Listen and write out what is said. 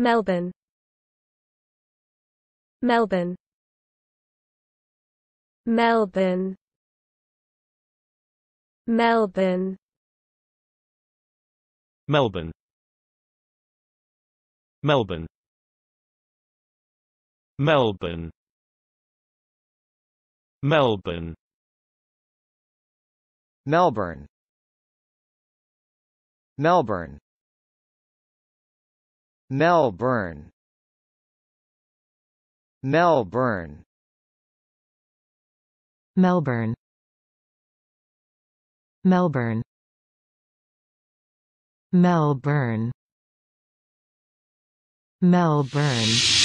Melbourne Melbourne Melbourne Melbourne Melbourne Melbourne Melbourne Melbourne Melbourne Melbourne Melbourne Melbourne Melbourne Melbourne Melbourne Melbourne